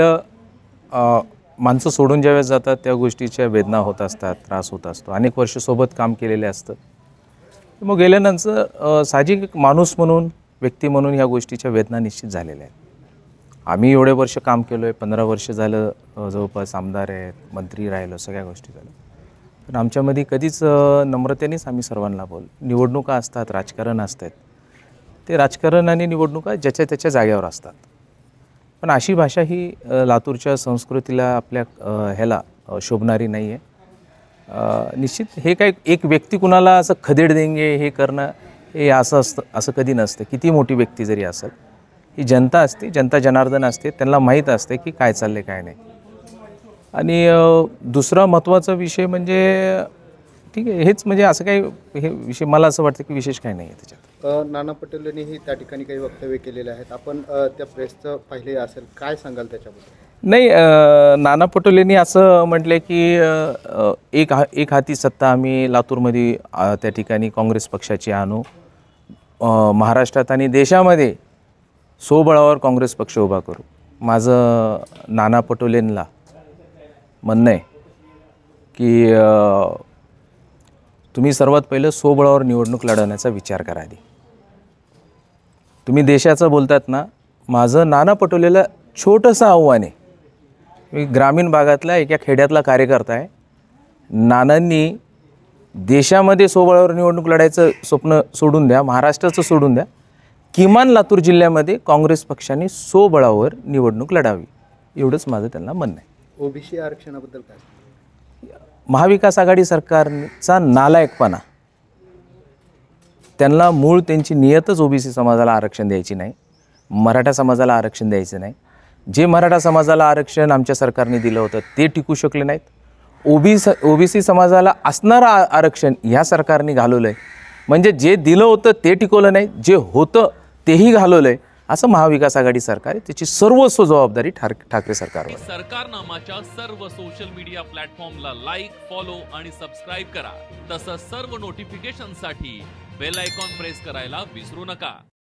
आपलं माणसं सोडून ज्या वेळेस जातात त्या गोष्टीच्या वेदना होत असतात त्रास होत असतो अनेक वर्ष सोबत काम केलेले असतं मग गेल्यानंतर साहजिक माणूस म्हणून व्यक्ती म्हणून ह्या गोष्टीच्या वेदना निश्चित झालेल्या आहेत आम्ही एवढे वर्ष काम केलो आहे पंधरा वर्ष झालं जवळपास आमदार आहेत मंत्री राहिलो सगळ्या गोष्टी झाल्या पण आमच्यामध्ये कधीच नम्रतेनेच आम्ही सर्वांना बोल निवडणुका असतात राजकारण असतात ते राजकारण आणि निवडणुका ज्याच्या त्याच्या जाग्यावर असतात पण अशी भाषा ही लातूरच्या संस्कृतीला आपल्या ह्याला शोभणारी नाही आहे निश्चित हे काय एक व्यक्ती कुणाला असं खदेड देंगे हे करणं हे असं असतं असं कधी नसतं किती मोठी व्यक्ती जरी असेल ही जनता असते जनता जनार्दन असते त्यांना माहीत असते की काय चाललं काय नाही आणि दुसरा महत्त्वाचा विषय म्हणजे ठीक आहे हेच म्हणजे असं काही हे विषय मला असं वाटतं की विशेष काही नाही आहे त्याच्यात नाना पटोले यांनीही त्या ठिकाणी काही वक्तव्य केलेले आहेत आपण त्या प्रेसचं पाहिले असेल काय सांगाल त्याच्याबद्दल नाही नाना पटोलेंनी असं म्हटलं की एक हा एक हाती सत्ता आम्ही लातूरमध्ये त्या ठिकाणी काँग्रेस पक्षाची आणू महाराष्ट्रात आणि देशामध्ये सोबळावर काँग्रेस पक्ष उभा करू माझं नाना पटोलेंना म्हणणं आहे की तुम्ही सर्वात पहिलं स्वबळावर निवडणूक लढवण्याचा विचार करा आधी तुम्ही देशाचं बोलतात ना माझं नाना पटवलेलं छोटंसं आव्हान आहे मी ग्रामीण भागातला एका खेड्यातला कार्यकर्ता आहे नानांनी देशामध्ये सोबळावर निवडणूक लढायचं स्वप्न सोडून द्या महाराष्ट्राचं सोडून द्या किमान लातूर जिल्ह्यामध्ये काँग्रेस पक्षाने सोबळावर निवडणूक लढावी एवढंच माझं त्यांना म्हणणं आहे ओबीसी आरक्षणाबद्दल काय महाविकास आघाडी सरकारचा नालायकपणा त्यांना मूळ त्यांची नियतच ओबीसी समाजाला आरक्षण द्यायची नाही मराठा समाजाला आरक्षण द्यायचं नाही जे मराठा समाजाला आरक्षण आमच्या सरकारने दिलं होतं ते टिकू शकले नाहीत ओबीस ओबीसी समाजाला असणारं आरक्षण ह्या सरकारने घालवलं आहे म्हणजे जे दिलं होतं ते टिकवलं नाही जे होतं तेही घालवलं आहे असं महाविकास आघाडी सरकार आहे त्याची सर्वस्व जबाबदारी ठाकरे सरकार सरकार नामाच्या सर्व सोशल मीडिया प्लॅटफॉर्मला लाईक फॉलो आणि सबस्क्राईब करा तसंच सर्व नोटिफिकेशन साठी बेल आयकॉन प्रेस करायला विसरू नका